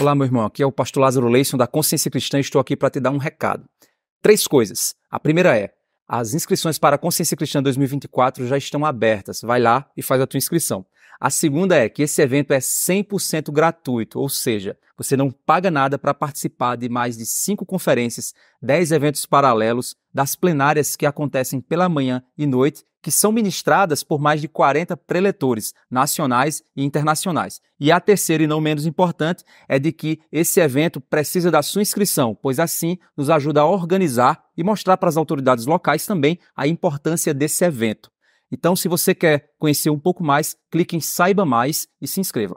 Olá, meu irmão. Aqui é o pastor Lázaro Leison da Consciência Cristã e estou aqui para te dar um recado. Três coisas. A primeira é: as inscrições para a Consciência Cristã 2024 já estão abertas. Vai lá e faz a tua inscrição. A segunda é que esse evento é 100% gratuito, ou seja, você não paga nada para participar de mais de cinco conferências, 10 eventos paralelos, das plenárias que acontecem pela manhã e noite, que são ministradas por mais de 40 preletores nacionais e internacionais. E a terceira e não menos importante é de que esse evento precisa da sua inscrição, pois assim nos ajuda a organizar e mostrar para as autoridades locais também a importância desse evento. Então, se você quer conhecer um pouco mais, clique em Saiba Mais e se inscreva.